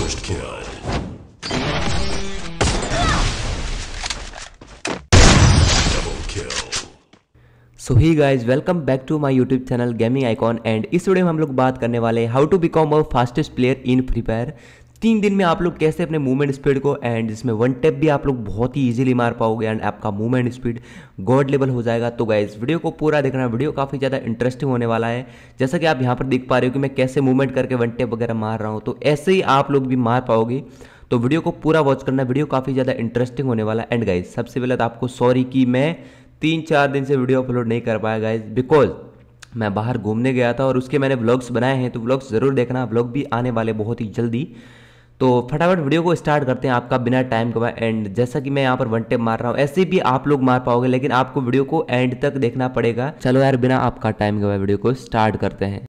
First kill. So hi guys welcome back to my YouTube channel gaming icon and इस video में हम लोग बात करने वाले how to become a fastest player in Free Fire तीन दिन में आप लोग कैसे अपने मूवमेंट स्पीड को एंड जिसमें वन टेप भी आप लोग बहुत ही इजीली मार पाओगे एंड आपका मूवमेंट स्पीड गॉड लेवल हो जाएगा तो गाइज वीडियो को पूरा देखना वीडियो काफ़ी ज़्यादा इंटरेस्टिंग होने वाला है जैसा कि आप यहाँ पर देख पा रहे हो कि मैं कैसे मूवमेंट करके वन टेप वगैरह मार रहा हूँ तो ऐसे ही आप लोग भी मार पाओगे तो वीडियो को पूरा वॉच करना वीडियो काफ़ी ज़्यादा इंटरेस्टिंग होने वाला है एंड गाइज सबसे पहले तो आपको सॉरी कि मैं तीन चार दिन से वीडियो अपलोड नहीं कर पाया गाइज बिकॉज मैं बाहर घूमने गया था और उसके मैंने व्लॉग्स बनाए हैं तो व्लॉग्स ज़रूर देखना व्लॉग भी आने वाले बहुत ही जल्दी तो फटाफट वीडियो को स्टार्ट करते हैं आपका बिना टाइम गवाए एंड जैसा कि मैं यहाँ पर वन टेप मार रहा हूँ ऐसे भी आप लोग मार पाओगे लेकिन आपको वीडियो को एंड तक देखना पड़ेगा चलो यार बिना आपका टाइम गवाए वीडियो को स्टार्ट करते हैं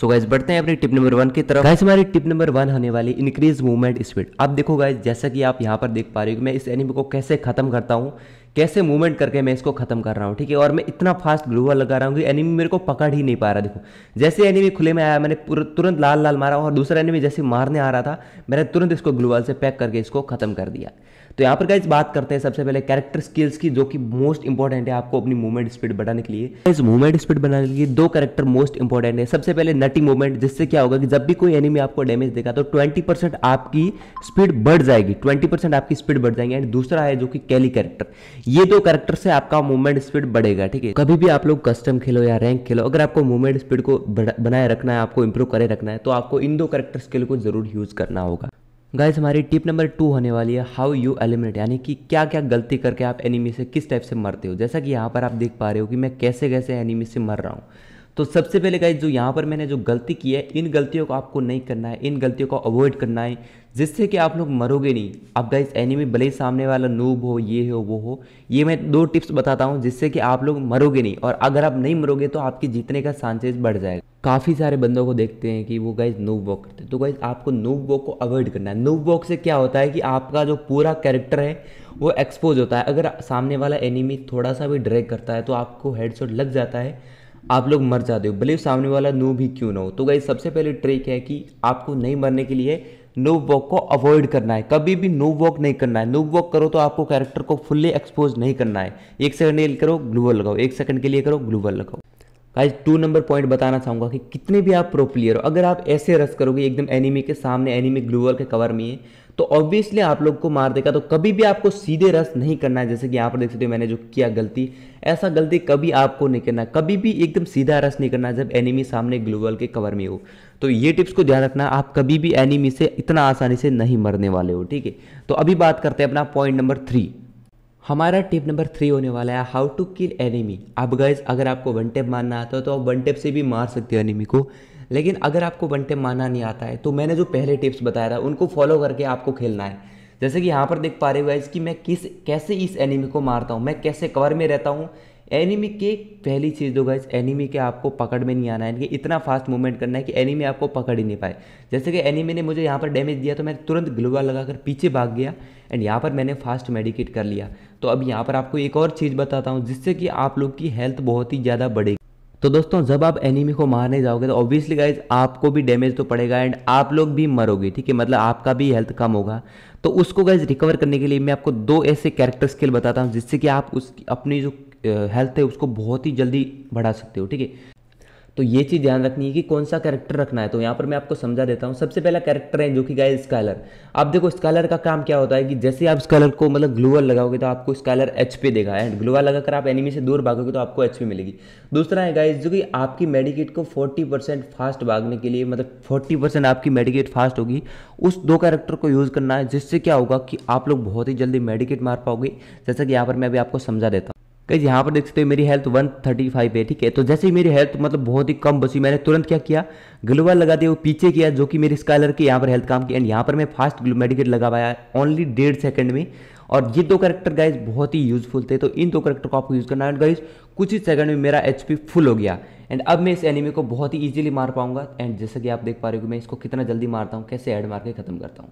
सो so गाइज बढ़ते हैं अपनी टिप नंबर वन की तरफ गाइस हमारी टिप नंबर वन होने वाली इंक्रीज मूवमेंट स्पीड अब देखो गाइज जैसा कि आप यहाँ पर देख पा रहे हो कि मैं इस एनिमी को कैसे खत्म करता हूँ कैसे मूवमेंट करके मैं इसको खत्म कर रहा हूँ ठीक है और मैं इतना फास्ट ग्लूवर लगा रहा हूँ कि एनिमी मेरे को पकड़ ही नहीं पा रहा देखो जैसे एनिमी खुले में आया मैंने तुरंत लाल लाल मारा और दूसरा एनिमी जैसे मारने आ रहा था मैंने तुरंत इसको ग्लूवल से पैक करके इसको खत्म कर दिया तो यहाँ पर गाइज बात करते हैं सबसे पहले कैरेक्टर स्किल्स की जो कि मोस्ट इंपॉर्टेंट है आपको अपनी मूवमेंट स्पीड बढ़ाने के लिए इस मूवमेंट स्पीड बढ़ाने के लिए दो कैरेक्टर मोस्ट इंपॉर्टेंट है सबसे पहले नटी मूवमेंट जिससे क्या होगा कि जब भी कोई एनिमी आपको डैमेज देगा तो 20% आपकी स्पीड बढ़ जाएगी 20% आपकी स्पीड बढ़ जाएगी एंड दूसरा है जो कि कैली कैरेक्टर ये दो करेक्टर से आपका मूवमेंट स्पीड बढ़ेगा ठीक है कभी भी आप लोग कस्टम खेलो या रैंक खेलो अगर आपको मूवमेंट स्पीड को बनाए रखना है आपको इंप्रूव करे रखना है तो आपको इन दो करेक्टर स्किल को जरूर यूज करना होगा गाइस हमारी टिप नंबर टू होने वाली है हाउ यू एलिमिनेट यानी कि क्या क्या गलती करके आप एनिमी से किस टाइप से मरते हो जैसा कि यहाँ पर आप देख पा रहे हो कि मैं कैसे कैसे एनिमी से मर रहा हूँ तो सबसे पहले गाइज जो यहाँ पर मैंने जो गलती की है इन गलतियों को आपको नहीं करना है इन गलतियों को अवॉइड करना है जिससे कि आप लोग मरोगे नहीं आप गाइज एनिमी भले ही सामने वाला नूब हो ये हो वो हो ये मैं दो टिप्स बताता हूँ जिससे कि आप लोग मरोगे नहीं और अगर आप नहीं मरोगे तो आपके जीतने का चांसेज बढ़ जाएगा काफ़ी सारे बंदों को देखते हैं कि वो गाइज नूब वॉक करते हैं तो गाइज आपको नूब वॉक को अवॉइड करना है नूब वॉक से क्या होता है कि आपका जो पूरा कैरेक्टर है वो एक्सपोज होता है अगर सामने वाला एनिमी थोड़ा सा भी ड्रैग करता है तो आपको हेडशॉट लग जाता है आप लोग मर जाते हो भले सामने वाला नो भी क्यों ना हो तो गाइज सबसे पहले ट्रिक है कि आपको नहीं मरने के लिए नो वॉक को अवॉइड करना है कभी भी नो वॉक नहीं करना है नो वॉक करो तो आपको कैरेक्टर को फुल्ली एक्सपोज नहीं करना है एक सेकंड के लिए करो ग्लूवल लगाओ एक सेकंड के लिए करो ग्लूवल लगाओ गाइज टू नंबर पॉइंट बताना चाहूंगा कि कितने भी आप प्रो प्लेयर हो अगर आप ऐसे रस करोगे एकदम एनिमी के सामने एनिमी ग्लूवल के कवर में है तो ऑब्वियसली आप लोग को मार देगा तो कभी भी आपको सीधे रस नहीं करना है जैसे कि यहाँ पर देख सकते हो मैंने जो किया गलती ऐसा गलती कभी आपको नहीं करना कभी भी एकदम सीधा रस नहीं करना जब एनिमी सामने ग्लोबल के कवर में हो तो ये टिप्स को ध्यान रखना आप कभी भी एनिमी से इतना आसानी से नहीं मरने वाले हो ठीक है तो अभी बात करते हैं अपना पॉइंट नंबर थ्री हमारा टिप नंबर थ्री होने वाला है हाउ टू किल एनिमी अब गाइज अगर आपको वन टेप मारना आता हो तो आप वन टेप से भी मार सकते हो एनिमी को लेकिन अगर आपको वन टेप मारना नहीं आता है तो मैंने जो पहले टिप्स बताया था उनको फॉलो करके आपको खेलना है जैसे कि यहाँ पर देख पा रहे हो कि मैं किस कैसे इस एनिमी को मारता हूँ मैं कैसे कवर में रहता हूँ एनिमी के पहली चीज़ दो गाइज एनिमी के आपको पकड़ में नहीं आना है इनके इतना फास्ट मूवमेंट करना है कि एनिमी आपको पकड़ ही नहीं पाए जैसे कि एनिमी ने मुझे यहाँ पर डैमेज दिया तो मैं तुरंत ग्लोवा लगाकर पीछे भाग गया एंड यहाँ पर मैंने फास्ट मेडिकेट कर लिया तो अब यहाँ पर आपको एक और चीज़ बताता हूँ जिससे कि आप लोग की हेल्थ बहुत ही ज़्यादा बढ़ेगी तो दोस्तों जब आप एनिमी को मारने जाओगे तो ऑब्वियसली गाइज आपको भी डैमेज तो पड़ेगा एंड आप लोग भी मरोगे ठीक है मतलब आपका भी हेल्थ कम होगा तो उसको गाइज रिकवर करने के लिए मैं आपको दो ऐसे कैरेक्टर स्किल बताता हूँ जिससे कि आप उस अपनी जो हेल्थ है उसको बहुत ही जल्दी बढ़ा सकते हो ठीक है तो ये चीज़ ध्यान रखनी है कि कौन सा कैरेक्टर रखना है तो यहाँ पर मैं आपको समझा देता हूँ सबसे पहला कैरेक्टर है जो कि गाय स्कालर आप देखो स्कालर का काम क्या होता है कि जैसे आप स्कालर को मतलब ग्लूअर लगाओगे तो आपको स्कालर एच पे देगा एंड ग्लूअर लगाकर आप एनिमी से दूर भागोगे तो आपको एच मिलेगी दूसरा है गाइज जो कि आपकी मेडिकेट को फोर्टी फास्ट भागने के लिए मतलब फोर्टी आपकी मेडिकेट फास्ट होगी उस दो कैरेक्टर को यूज़ करना है जिससे क्या होगा कि आप लोग बहुत ही जल्दी मेडिकेट मार पाओगे जैसा कि यहाँ पर मैं अभी आपको समझा देता हूँ गई यहाँ पर देख सकते हो मेरी हेल्थ 135 है ठीक है तो जैसे ही मेरी हेल्थ मतलब बहुत ही कम बची मैंने तुरंत क्या किया ग्लोबल लगा दिया वो पीछे किया जो कि मेरी स्कालर की यहाँ पर हेल्थ काम की एंड यहाँ पर मैं फास्ट मेडिकेट लगावाया ओनली डेढ़ सेकंड में और ये दो करेक्टर गाइज बहुत ही यूजफुल थे तो इन दो करेक्टर को आपको यूज़ करना है गाइज कुछ ही सेकंड में मेरा एच फुल हो गया एंड अब मैं इस एनिमी को बहुत ही ईजिली मार पाऊंगा एंड जैसे कि आप देख पा रहे हो कि मैं इसको कितना जल्दी मारता हूँ कैसे एड मार के खत्म करता हूँ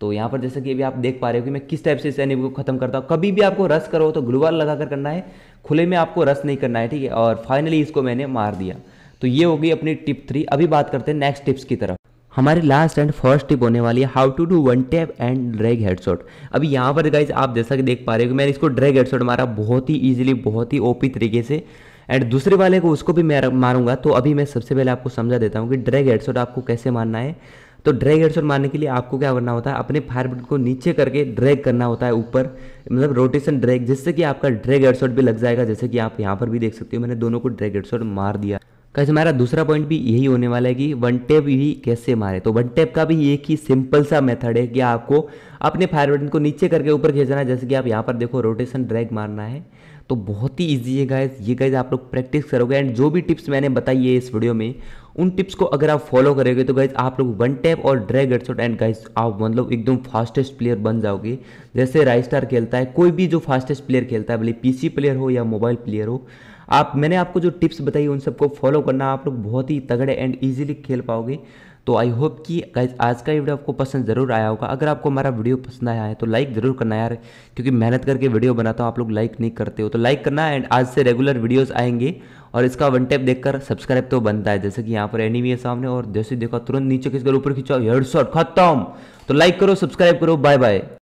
तो यहाँ पर जैसा कि अभी आप देख पा रहे हो कि मैं किस टाइप से इस एनिमी को खत्म करता हूँ कभी भी आपको रस करो तो ग्लूवाल लगाकर करना है खुले में आपको रस नहीं करना है ठीक है और फाइनली इसको मैंने मार दिया तो ये होगी अपनी टिप थ्री अभी बात करते हैं नेक्स्ट टिप्स की तरफ हमारी लास्ट एंड फर्स्ट टिप होने वाली है how to do one tap and drag headshot अभी यहाँ पर गाइज आप जैसा कि देख पा रहे हो कि मैंने इसको ड्रैग हेडशॉट मारा बहुत ही इजीली बहुत ही ओपी तरीके से एंड दूसरे वाले को उसको भी मैं मारूंगा तो अभी मैं सबसे पहले आपको समझा देता हूँ कि ड्रैग हेडशॉट आपको कैसे मारना है तो ड्रैग हेडशॉट मारने के लिए आपको क्या करना होता है अपने फायर बटन को नीचे करके ड्रैग करना होता है ऊपर मतलब रोटेशन ड्रैग जिससे कि आपका ड्रैग हेडशॉट भी लग जाएगा जैसे कि आप यहाँ पर भी देख सकते हो मैंने दोनों को ड्रैग हेडशॉट मार दिया कैसे हमारा दूसरा पॉइंट भी यही होने वाला है कि वन टैप भी कैसे मारे तो वन टैप का भी एक ही सिंपल सा मेथड है कि आपको अपने फायर बटन को नीचे करके ऊपर खींचना है जैसे कि आप यहाँ पर देखो रोटेशन ड्रैग मारना है तो बहुत ही ईजी है गाइज ये गाइज आप लोग प्रैक्टिस करोगे एंड जो भी टिप्स मैंने बताई है इस वीडियो में उन टिप्स को अगर आप फॉलो करोगे तो गाइज आप लोग वन टैप और ड्रैग हेडशॉट एंड गाइज आप मतलब एकदम फास्टेस्ट प्लेयर बन जाओगे जैसे राइ स्टार खेलता है कोई भी जो फास्टेस्ट प्लेयर खेलता है भले पीसी प्लेयर हो या मोबाइल प्लेयर हो आप मैंने आपको जो टिप्स बताई उन सबको फॉलो करना आप लोग बहुत ही तगड़े एंड ईजिली खेल पाओगे तो आई होप कि आज का वीडियो आपको पसंद ज़रूर आया होगा अगर आपको हमारा वीडियो पसंद आया है तो लाइक ज़रूर करना यार क्योंकि मेहनत करके वीडियो बनाता हूँ आप लोग लाइक नहीं करते हो तो लाइक करना एंड आज से रेगुलर वीडियोज़ आएंगे और इसका वन टैप देखकर सब्सक्राइब तो बनता है जैसे कि यहाँ पर एनिमी है सामने और जैसे देखा तुरंत नीचे किसकर ऊपर खिंचाओ हेड शॉट खत्म तो लाइक करो सब्सक्राइब करो बाय बाय